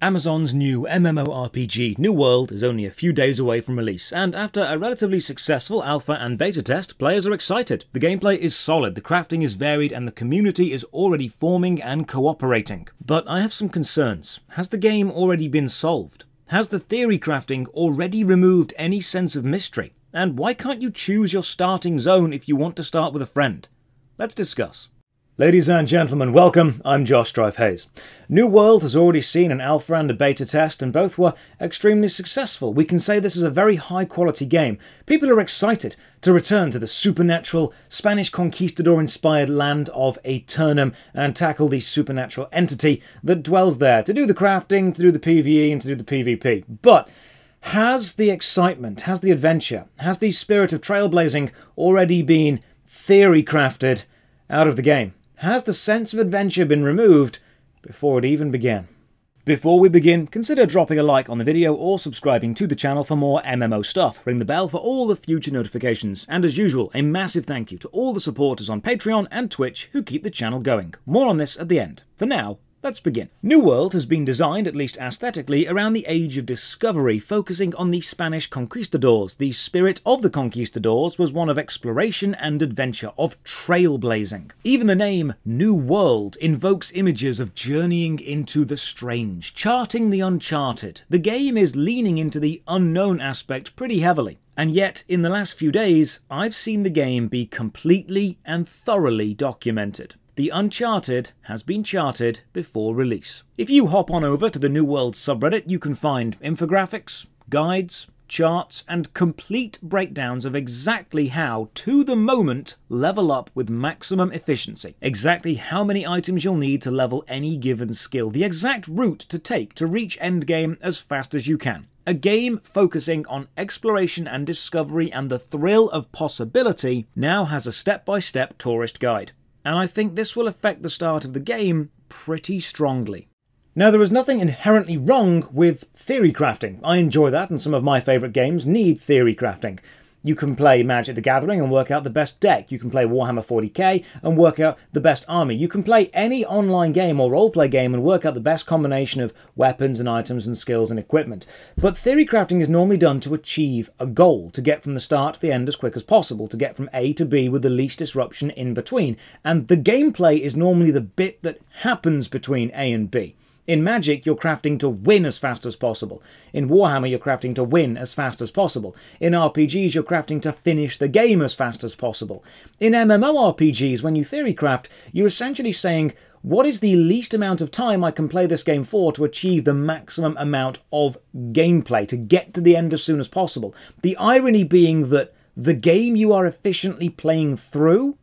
Amazon's new MMORPG New World is only a few days away from release, and after a relatively successful alpha and beta test, players are excited. The gameplay is solid, the crafting is varied, and the community is already forming and cooperating. But I have some concerns. Has the game already been solved? Has the theory crafting already removed any sense of mystery? And why can't you choose your starting zone if you want to start with a friend? Let's discuss. Ladies and gentlemen, welcome. I'm Josh Drive Hayes. New World has already seen an alpha and a beta test, and both were extremely successful. We can say this is a very high quality game. People are excited to return to the supernatural, Spanish conquistador inspired land of Aeternum and tackle the supernatural entity that dwells there to do the crafting, to do the PvE, and to do the PvP. But has the excitement, has the adventure, has the spirit of trailblazing already been theory crafted out of the game? has the sense of adventure been removed before it even began? Before we begin, consider dropping a like on the video or subscribing to the channel for more MMO stuff. Ring the bell for all the future notifications. And as usual, a massive thank you to all the supporters on Patreon and Twitch who keep the channel going. More on this at the end. For now, Let's begin. New World has been designed, at least aesthetically, around the Age of Discovery, focusing on the Spanish conquistadors. The spirit of the conquistadors was one of exploration and adventure, of trailblazing. Even the name New World invokes images of journeying into the strange, charting the uncharted. The game is leaning into the unknown aspect pretty heavily. And yet, in the last few days, I've seen the game be completely and thoroughly documented the Uncharted has been charted before release. If you hop on over to the New World subreddit, you can find infographics, guides, charts, and complete breakdowns of exactly how, to the moment, level up with maximum efficiency. Exactly how many items you'll need to level any given skill, the exact route to take to reach endgame as fast as you can. A game focusing on exploration and discovery and the thrill of possibility now has a step by step tourist guide and I think this will affect the start of the game pretty strongly. Now, there is nothing inherently wrong with theory crafting. I enjoy that, and some of my favourite games need theory crafting. You can play Magic the Gathering and work out the best deck. You can play Warhammer 40k and work out the best army. You can play any online game or roleplay game and work out the best combination of weapons and items and skills and equipment. But theory crafting is normally done to achieve a goal, to get from the start to the end as quick as possible, to get from A to B with the least disruption in between. And the gameplay is normally the bit that happens between A and B. In Magic, you're crafting to win as fast as possible. In Warhammer, you're crafting to win as fast as possible. In RPGs, you're crafting to finish the game as fast as possible. In MMORPGs, when you theorycraft, you're essentially saying, what is the least amount of time I can play this game for to achieve the maximum amount of gameplay, to get to the end as soon as possible? The irony being that the game you are efficiently playing through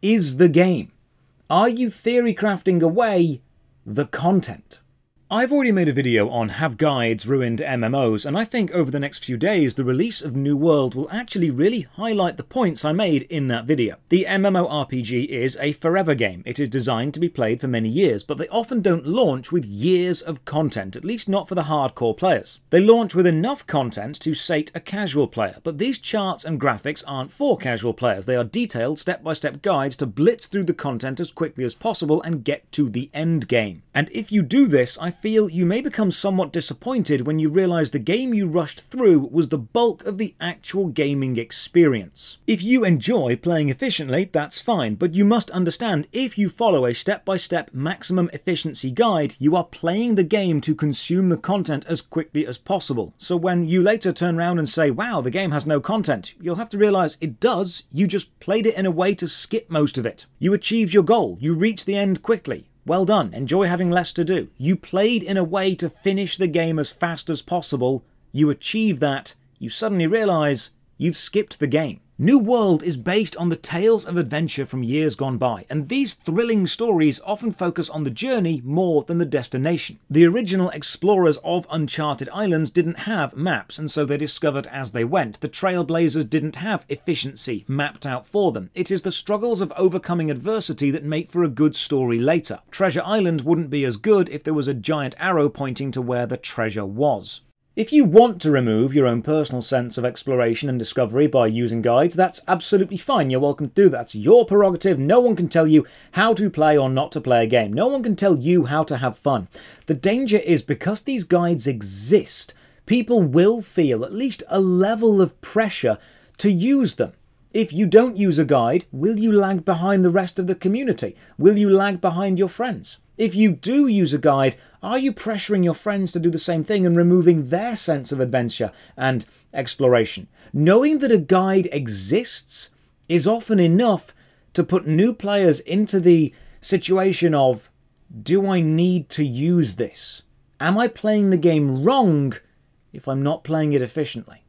is the game. Are you theory crafting away the content. I've already made a video on Have Guides Ruined MMOs, and I think over the next few days the release of New World will actually really highlight the points I made in that video. The MMORPG is a forever game. It is designed to be played for many years, but they often don't launch with years of content, at least not for the hardcore players. They launch with enough content to sate a casual player, but these charts and graphics aren't for casual players. They are detailed step-by-step -step guides to blitz through the content as quickly as possible and get to the end game. And if you do this, I feel you may become somewhat disappointed when you realise the game you rushed through was the bulk of the actual gaming experience. If you enjoy playing efficiently, that's fine, but you must understand if you follow a step-by-step -step maximum efficiency guide, you are playing the game to consume the content as quickly as possible. So when you later turn around and say, wow, the game has no content, you'll have to realise it does, you just played it in a way to skip most of it. You achieved your goal, you reached the end quickly. Well done, enjoy having less to do. You played in a way to finish the game as fast as possible, you achieve that, you suddenly realise you've skipped the game. New World is based on the tales of adventure from years gone by, and these thrilling stories often focus on the journey more than the destination. The original explorers of uncharted islands didn't have maps, and so they discovered as they went. The trailblazers didn't have efficiency mapped out for them. It is the struggles of overcoming adversity that make for a good story later. Treasure Island wouldn't be as good if there was a giant arrow pointing to where the treasure was. If you want to remove your own personal sense of exploration and discovery by using guides, that's absolutely fine. You're welcome to do that. That's your prerogative. No one can tell you how to play or not to play a game. No one can tell you how to have fun. The danger is because these guides exist, people will feel at least a level of pressure to use them. If you don't use a guide, will you lag behind the rest of the community? Will you lag behind your friends? If you do use a guide, are you pressuring your friends to do the same thing and removing their sense of adventure and exploration? Knowing that a guide exists is often enough to put new players into the situation of do I need to use this? Am I playing the game wrong if I'm not playing it efficiently?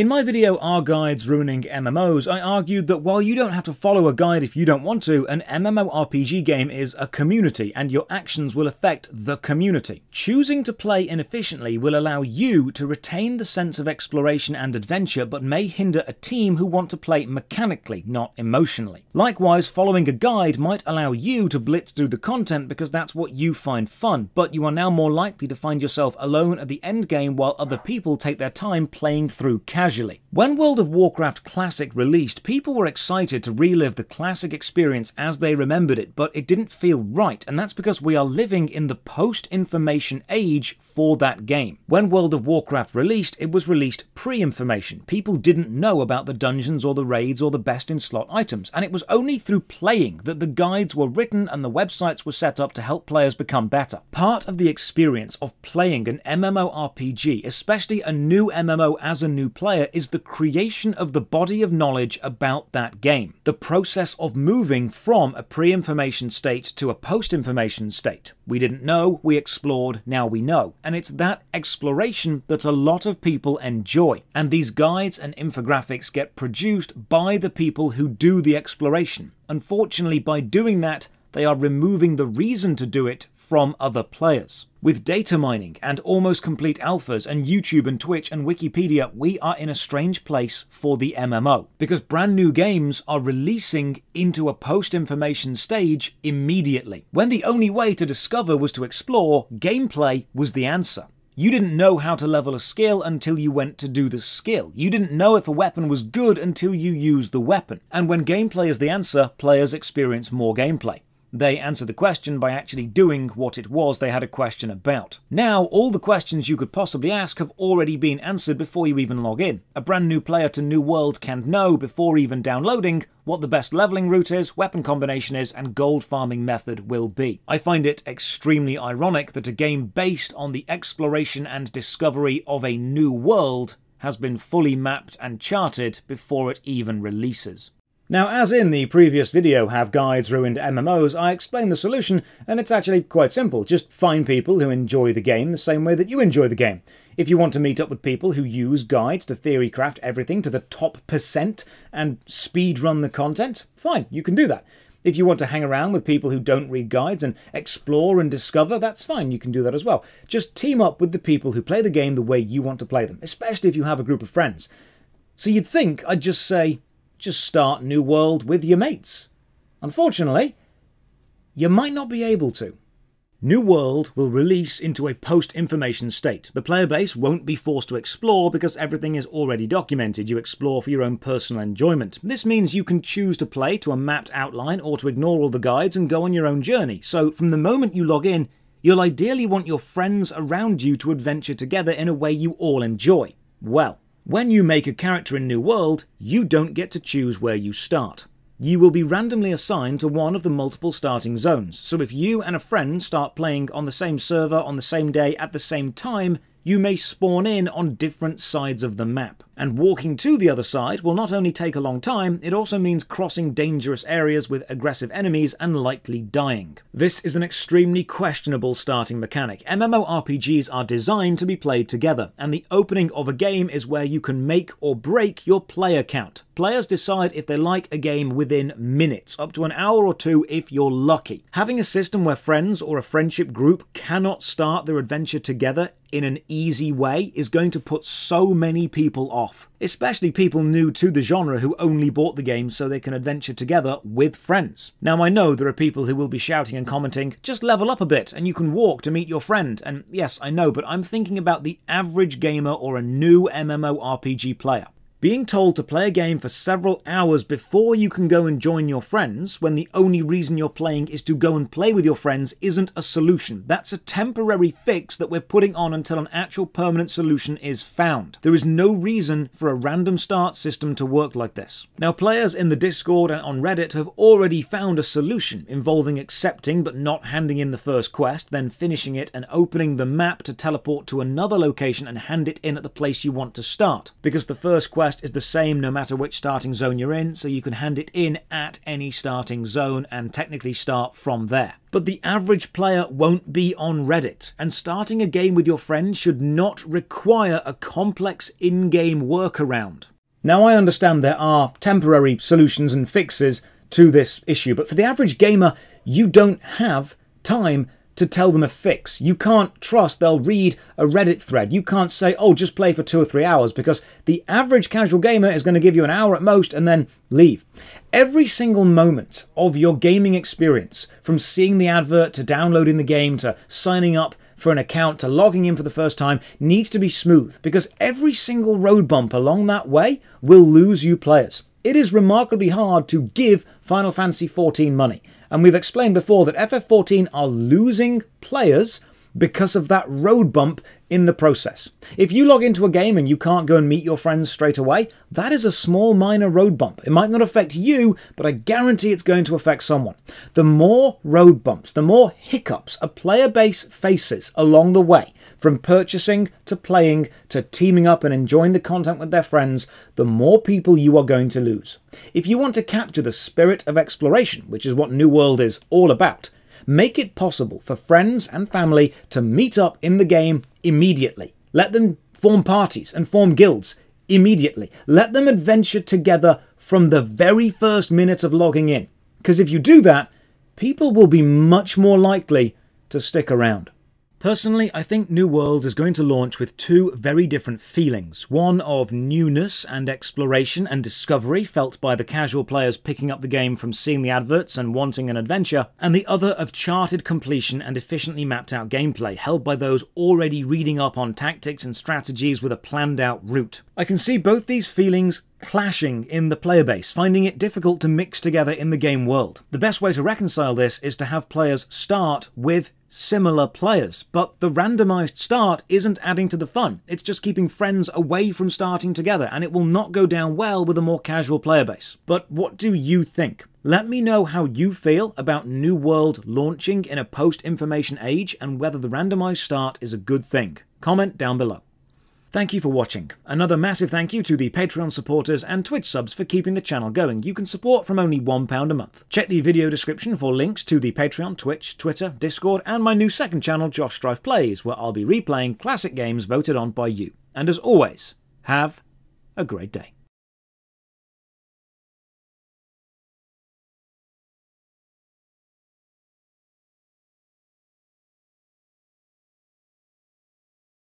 In my video, Are Guides Ruining MMOs, I argued that while you don't have to follow a guide if you don't want to, an MMORPG game is a community and your actions will affect the community. Choosing to play inefficiently will allow you to retain the sense of exploration and adventure but may hinder a team who want to play mechanically, not emotionally. Likewise, following a guide might allow you to blitz through the content because that's what you find fun, but you are now more likely to find yourself alone at the end game while other people take their time playing through casually casually. When World of Warcraft Classic released, people were excited to relive the classic experience as they remembered it, but it didn't feel right, and that's because we are living in the post-information age for that game. When World of Warcraft released, it was released pre-information. People didn't know about the dungeons or the raids or the best-in-slot items, and it was only through playing that the guides were written and the websites were set up to help players become better. Part of the experience of playing an MMORPG, especially a new MMO as a new player, is the creation of the body of knowledge about that game, the process of moving from a pre information state to a post information state. We didn't know, we explored, now we know. And it's that exploration that a lot of people enjoy. And these guides and infographics get produced by the people who do the exploration. Unfortunately, by doing that, they are removing the reason to do it from other players. With data mining and almost complete alphas and YouTube and Twitch and Wikipedia, we are in a strange place for the MMO because brand new games are releasing into a post information stage immediately. When the only way to discover was to explore, gameplay was the answer. You didn't know how to level a skill until you went to do the skill. You didn't know if a weapon was good until you used the weapon. And when gameplay is the answer, players experience more gameplay. They answer the question by actually doing what it was they had a question about. Now, all the questions you could possibly ask have already been answered before you even log in. A brand new player to New World can know, before even downloading, what the best leveling route is, weapon combination is, and gold farming method will be. I find it extremely ironic that a game based on the exploration and discovery of a new world has been fully mapped and charted before it even releases. Now, as in the previous video, Have Guides Ruined MMOs, I explain the solution, and it's actually quite simple. Just find people who enjoy the game the same way that you enjoy the game. If you want to meet up with people who use guides to theorycraft everything to the top percent and speedrun the content, fine, you can do that. If you want to hang around with people who don't read guides and explore and discover, that's fine, you can do that as well. Just team up with the people who play the game the way you want to play them, especially if you have a group of friends. So you'd think I'd just say, just start New World with your mates. Unfortunately, you might not be able to. New World will release into a post-information state. The player base won't be forced to explore because everything is already documented. You explore for your own personal enjoyment. This means you can choose to play to a mapped outline or to ignore all the guides and go on your own journey. So from the moment you log in, you'll ideally want your friends around you to adventure together in a way you all enjoy. Well, when you make a character in New World, you don't get to choose where you start. You will be randomly assigned to one of the multiple starting zones, so if you and a friend start playing on the same server on the same day at the same time, you may spawn in on different sides of the map. And walking to the other side will not only take a long time, it also means crossing dangerous areas with aggressive enemies and likely dying. This is an extremely questionable starting mechanic. MMORPGs are designed to be played together, and the opening of a game is where you can make or break your player count. Players decide if they like a game within minutes, up to an hour or two if you're lucky. Having a system where friends or a friendship group cannot start their adventure together in an easy way is going to put so many people off, especially people new to the genre who only bought the game so they can adventure together with friends. Now, I know there are people who will be shouting and commenting, just level up a bit and you can walk to meet your friend. And yes, I know, but I'm thinking about the average gamer or a new MMORPG player. Being told to play a game for several hours before you can go and join your friends, when the only reason you're playing is to go and play with your friends, isn't a solution. That's a temporary fix that we're putting on until an actual permanent solution is found. There is no reason for a random start system to work like this. Now, players in the Discord and on Reddit have already found a solution involving accepting but not handing in the first quest, then finishing it and opening the map to teleport to another location and hand it in at the place you want to start. Because the first quest first is the same no matter which starting zone you're in, so you can hand it in at any starting zone and technically start from there. But the average player won't be on Reddit, and starting a game with your friends should not require a complex in-game workaround. Now I understand there are temporary solutions and fixes to this issue, but for the average gamer, you don't have time to tell them a fix. You can't trust they'll read a Reddit thread. You can't say, oh, just play for two or three hours, because the average casual gamer is going to give you an hour at most and then leave. Every single moment of your gaming experience, from seeing the advert to downloading the game to signing up for an account to logging in for the first time needs to be smooth because every single road bump along that way will lose you players. It is remarkably hard to give Final Fantasy XIV money. And we've explained before that FF14 are losing players because of that road bump in the process. If you log into a game and you can't go and meet your friends straight away, that is a small minor road bump. It might not affect you, but I guarantee it's going to affect someone. The more road bumps, the more hiccups a player base faces along the way, from purchasing to playing to teaming up and enjoying the content with their friends, the more people you are going to lose. If you want to capture the spirit of exploration, which is what New World is all about, make it possible for friends and family to meet up in the game immediately. Let them form parties and form guilds immediately. Let them adventure together from the very first minute of logging in. Because if you do that, people will be much more likely to stick around. Personally, I think New World is going to launch with two very different feelings. One of newness and exploration and discovery, felt by the casual players picking up the game from seeing the adverts and wanting an adventure, and the other of charted completion and efficiently mapped out gameplay, held by those already reading up on tactics and strategies with a planned out route. I can see both these feelings clashing in the player base, finding it difficult to mix together in the game world. The best way to reconcile this is to have players start with similar players, but the randomized start isn't adding to the fun. It's just keeping friends away from starting together, and it will not go down well with a more casual player base. But what do you think? Let me know how you feel about New World launching in a post-information age and whether the randomized start is a good thing. Comment down below. Thank you for watching. Another massive thank you to the Patreon supporters and Twitch subs for keeping the channel going. You can support from only £1 a month. Check the video description for links to the Patreon, Twitch, Twitter, Discord, and my new second channel, Josh Strife Plays, where I'll be replaying classic games voted on by you. And as always, have a great day.